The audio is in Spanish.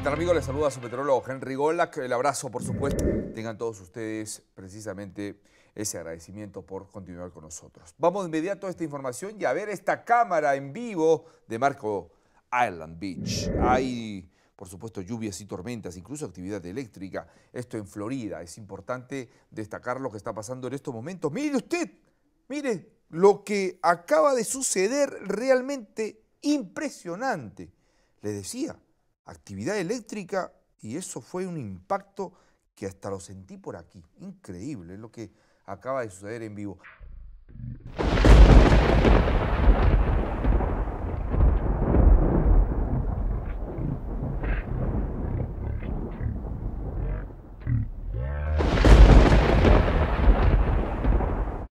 Amigo, amigos? Les saluda a su meteorólogo Henry Golak. El abrazo, por supuesto. Tengan todos ustedes precisamente ese agradecimiento por continuar con nosotros. Vamos de inmediato a esta información y a ver esta cámara en vivo de Marco Island Beach. Hay, por supuesto, lluvias y tormentas, incluso actividad eléctrica. Esto en Florida. Es importante destacar lo que está pasando en estos momentos. Mire usted, mire lo que acaba de suceder realmente impresionante. Le decía, actividad eléctrica y eso fue un impacto que hasta lo sentí por aquí. Increíble lo que acaba de suceder en vivo.